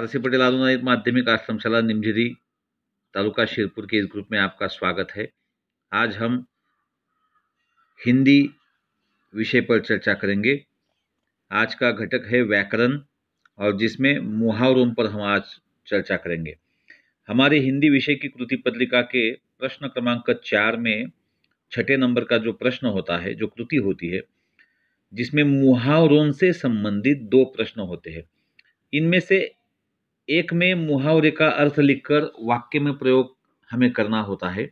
RC Patel आदुनाथ माध्यमिक आश्रमशाला निमझिरी तालुका शिरपुर के इस ग्रुप में आपका स्वागत है आज हम हिंदी विषय पर चर्चा करेंगे आज का घटक है व्याकरण और जिसमें मुहावरों पर हम आज चर्चा करेंगे हमारे हिंदी विषय की कृति पत्रिका के प्रश्न क्रमांक चार में छठे नंबर का जो प्रश्न होता है जो कृति होती है जिसमें मुहावरों से संबंधित दो प्रश्न होते हैं इनमें से एक में मुहावरे का अर्थ लिखकर वाक्य में प्रयोग हमें करना होता है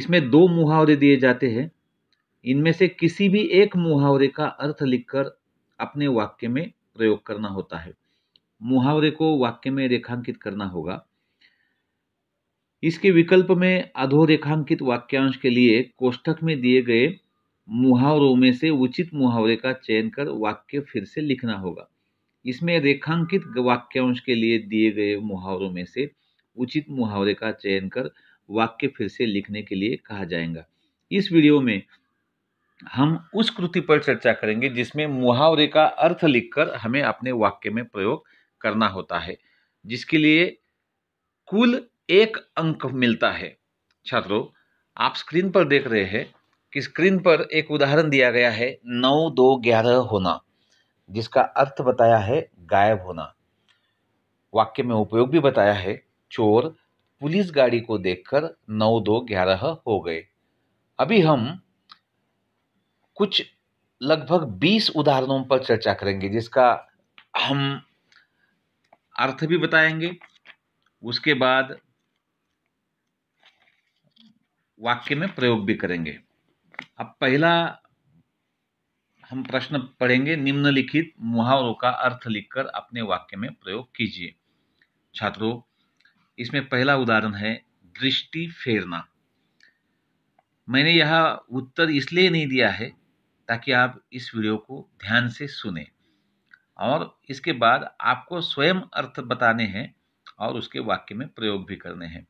इसमें दो मुहावरे दिए जाते हैं इनमें से किसी भी एक मुहावरे का अर्थ लिखकर अपने वाक्य में प्रयोग करना होता है मुहावरे को वाक्य में रेखांकित करना होगा इसके विकल्प में अधोरेखांकित वाक्यांश के लिए कोष्ठक में दिए गए मुहावरों में से उचित मुहावरे का चयन कर वाक्य फिर से लिखना होगा इसमें रेखांकित वाक्यांश के लिए दिए गए मुहावरों में से उचित मुहावरे का चयन कर वाक्य फिर से लिखने के लिए कहा जाएगा इस वीडियो में हम उस कृति पर चर्चा करेंगे जिसमें मुहावरे का अर्थ लिखकर हमें अपने वाक्य में प्रयोग करना होता है जिसके लिए कुल एक अंक मिलता है छात्रों आप स्क्रीन पर देख रहे हैं कि स्क्रीन पर एक उदाहरण दिया गया है नौ दो ग्यारह होना जिसका अर्थ बताया है गायब होना वाक्य में उपयोग भी बताया है चोर पुलिस गाड़ी को देखकर नौ दो ग्यारह हो गए अभी हम कुछ लगभग बीस उदाहरणों पर चर्चा करेंगे जिसका हम अर्थ भी बताएंगे उसके बाद वाक्य में प्रयोग भी करेंगे अब पहला हम प्रश्न पढ़ेंगे निम्नलिखित मुहावरों का अर्थ लिखकर अपने वाक्य में प्रयोग कीजिए छात्रों इसमें पहला उदाहरण है दृष्टि फेरना मैंने यह उत्तर इसलिए नहीं दिया है ताकि आप इस वीडियो को ध्यान से सुने और इसके बाद आपको स्वयं अर्थ बताने हैं और उसके वाक्य में प्रयोग भी करने हैं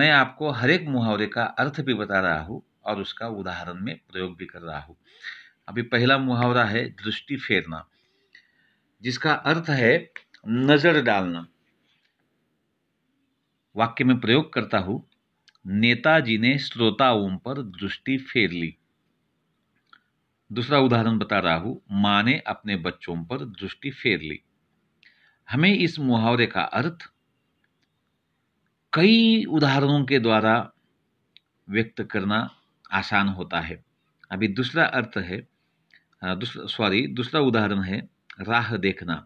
मैं आपको हर एक मुहावरे का अर्थ भी बता रहा हूँ और उसका उदाहरण में प्रयोग भी कर रहा हूँ अभी पहला मुहावरा है दृष्टि फेरना जिसका अर्थ है नज़र डालना वाक्य में प्रयोग करता हूं नेताजी ने श्रोताओं पर दृष्टि फेर ली दूसरा उदाहरण बता रहा हूं माँ ने अपने बच्चों पर दृष्टि फेर ली हमें इस मुहावरे का अर्थ कई उदाहरणों के द्वारा व्यक्त करना आसान होता है अभी दूसरा अर्थ है सॉरी दूसरा उदाहरण है राह देखना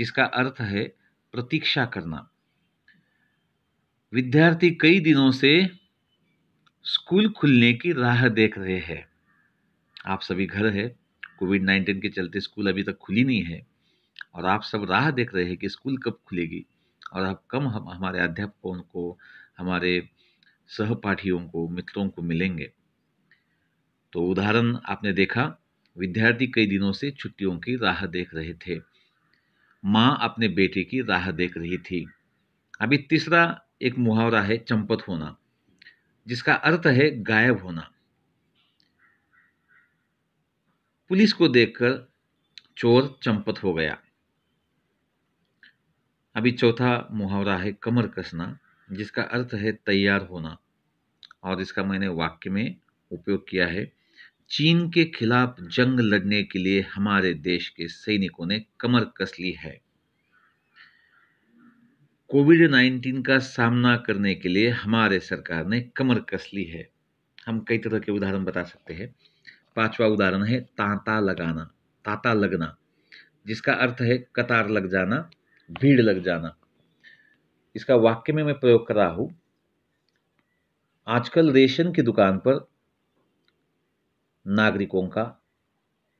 जिसका अर्थ है प्रतीक्षा करना विद्यार्थी कई दिनों से स्कूल खुलने की राह देख रहे हैं आप सभी घर है कोविड नाइन्टीन के चलते स्कूल अभी तक खुली नहीं है और आप सब राह देख रहे हैं कि स्कूल कब खुलेगी और अब कम हम हमारे अध्यापकों को हमारे सहपाठियों को मित्रों को मिलेंगे तो उदाहरण आपने देखा विद्यार्थी कई दिनों से छुट्टियों की राह देख रहे थे माँ अपने बेटे की राह देख रही थी अभी तीसरा एक मुहावरा है चंपत होना जिसका अर्थ है गायब होना पुलिस को देखकर चोर चंपत हो गया अभी चौथा मुहावरा है कमर कसना जिसका अर्थ है तैयार होना और इसका मैंने वाक्य में उपयोग किया है चीन के खिलाफ जंग लड़ने के लिए हमारे देश के सैनिकों ने कमर कस ली है कोविड 19 का सामना करने के लिए हमारे सरकार ने कमर कस ली है हम कई तरह के उदाहरण बता सकते हैं पांचवा उदाहरण है तांता लगाना तांता लगना जिसका अर्थ है कतार लग जाना भीड़ लग जाना इसका वाक्य में मैं प्रयोग कर रहा हूं आजकल रेशन की दुकान पर नागरिकों का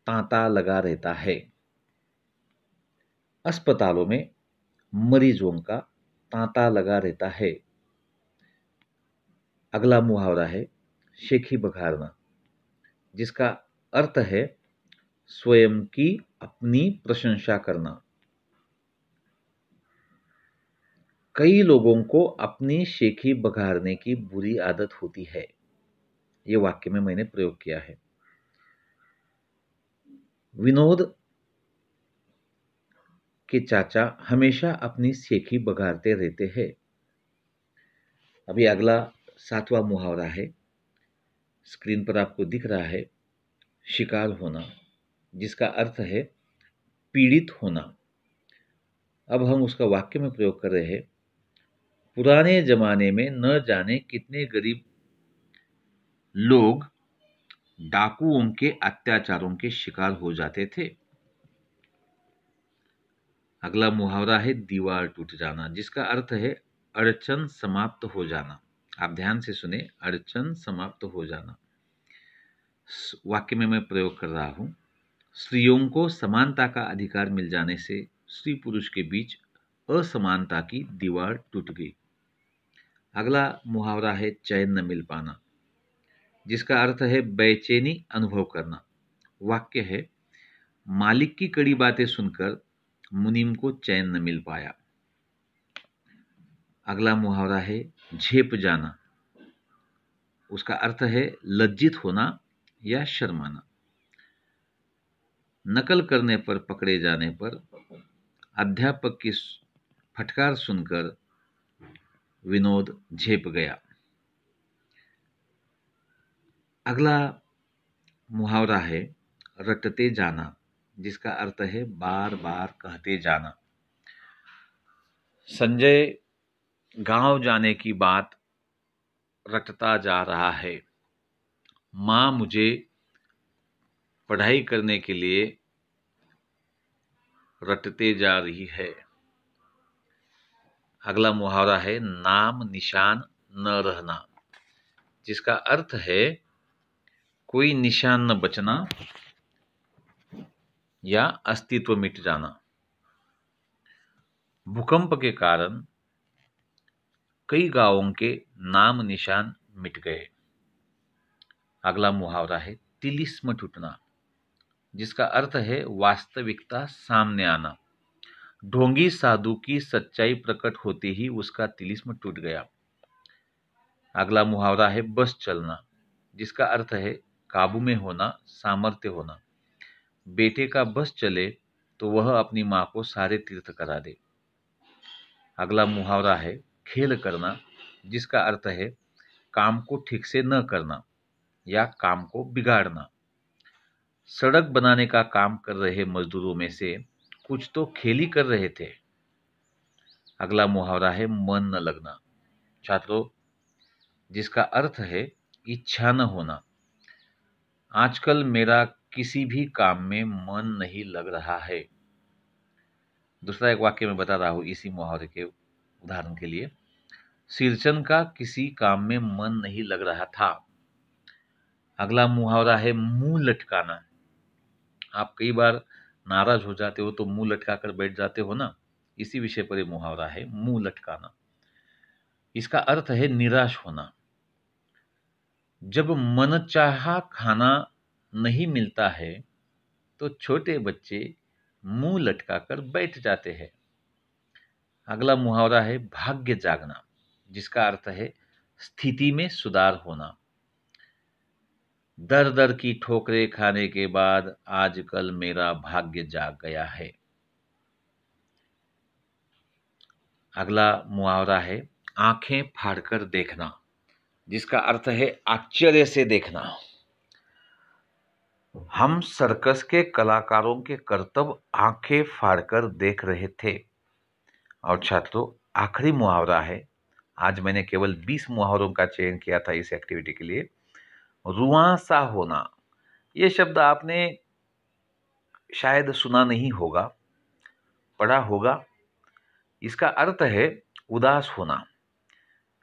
तांता लगा रहता है अस्पतालों में मरीजों का तांता लगा रहता है अगला मुहावरा है शेखी बघारना जिसका अर्थ है स्वयं की अपनी प्रशंसा करना कई लोगों को अपनी शेखी बघारने की बुरी आदत होती है ये वाक्य में मैंने प्रयोग किया है विनोद के चाचा हमेशा अपनी सेखी बगाड़ते रहते हैं अभी अगला सातवां मुहावरा है स्क्रीन पर आपको दिख रहा है शिकार होना जिसका अर्थ है पीड़ित होना अब हम उसका वाक्य में प्रयोग कर रहे हैं पुराने जमाने में न जाने कितने गरीब लोग डाकुओं के अत्याचारों के शिकार हो जाते थे अगला मुहावरा है दीवार टूट जाना जिसका अर्थ है अड़चन समाप्त हो जाना आप ध्यान से सुने अड़चन समाप्त हो जाना वाक्य में मैं प्रयोग कर रहा हूं स्त्रियों को समानता का अधिकार मिल जाने से स्त्री पुरुष के बीच असमानता की दीवार टूट गई अगला मुहावरा है चयन न मिल पाना जिसका अर्थ है बेचैनी अनुभव करना वाक्य है मालिक की कड़ी बातें सुनकर मुनीम को चैन न मिल पाया अगला मुहावरा है झेप जाना उसका अर्थ है लज्जित होना या शर्माना नकल करने पर पकड़े जाने पर अध्यापक की फटकार सुनकर विनोद झेप गया अगला मुहावरा है रटते जाना जिसका अर्थ है बार बार कहते जाना संजय गांव जाने की बात रटता जा रहा है माँ मुझे पढ़ाई करने के लिए रटते जा रही है अगला मुहावरा है नाम निशान न रहना जिसका अर्थ है कोई निशान न बचना या अस्तित्व मिट जाना भूकंप के कारण कई गांवों के नाम निशान मिट गए अगला मुहावरा है तिलिस्म टूटना जिसका अर्थ है वास्तविकता सामने आना ढोंगी साधु की सच्चाई प्रकट होते ही उसका तिलिस्म टूट गया अगला मुहावरा है बस चलना जिसका अर्थ है काबू में होना सामर्थ्य होना बेटे का बस चले तो वह अपनी माँ को सारे तीर्थ करा दे अगला मुहावरा है खेल करना जिसका अर्थ है काम को ठीक से न करना या काम को बिगाड़ना सड़क बनाने का काम कर रहे मजदूरों में से कुछ तो खेली कर रहे थे अगला मुहावरा है मन न लगना छात्रों जिसका अर्थ है इच्छा न होना आजकल मेरा किसी भी काम में मन नहीं लग रहा है दूसरा एक वाक्य मैं बता रहा हूँ इसी मुहावरे के उदाहरण के लिए सिरचन का किसी काम में मन नहीं लग रहा था अगला मुहावरा है मुंह लटकाना आप कई बार नाराज हो जाते हो तो मुंह लटका कर बैठ जाते हो ना इसी विषय पर यह मुहावरा है मुंह लटकाना इसका अर्थ है निराश होना जब मनचाहा खाना नहीं मिलता है तो छोटे बच्चे मुंह लटका कर बैठ जाते हैं अगला मुहावरा है भाग्य जागना जिसका अर्थ है स्थिति में सुधार होना दर दर की ठोकरें खाने के बाद आजकल मेरा भाग्य जाग गया है अगला मुहावरा है आंखें फाड़कर देखना जिसका अर्थ है आश्चर्य से देखना हम सर्कस के कलाकारों के करतब आंखें फाड़कर देख रहे थे और छात्रों आखिरी मुहावरा है आज मैंने केवल 20 मुहावरों का चयन किया था इस एक्टिविटी के लिए रुआसा होना ये शब्द आपने शायद सुना नहीं होगा पढ़ा होगा इसका अर्थ है उदास होना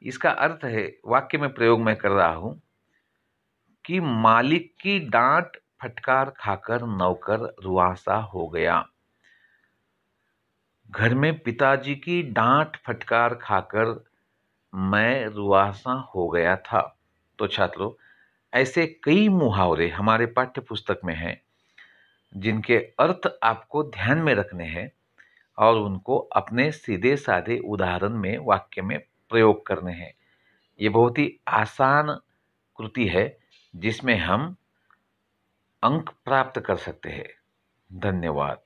इसका अर्थ है वाक्य में प्रयोग मैं कर रहा हूँ कि मालिक की डांट फटकार खाकर नौकर रुआसा हो गया घर में पिताजी की डांट फटकार खाकर मैं रुआसा हो गया था तो छात्रों ऐसे कई मुहावरे हमारे पाठ्य पुस्तक में हैं जिनके अर्थ आपको ध्यान में रखने हैं और उनको अपने सीधे साधे उदाहरण में वाक्य में प्रयोग करने हैं ये बहुत ही आसान कृति है जिसमें हम अंक प्राप्त कर सकते हैं धन्यवाद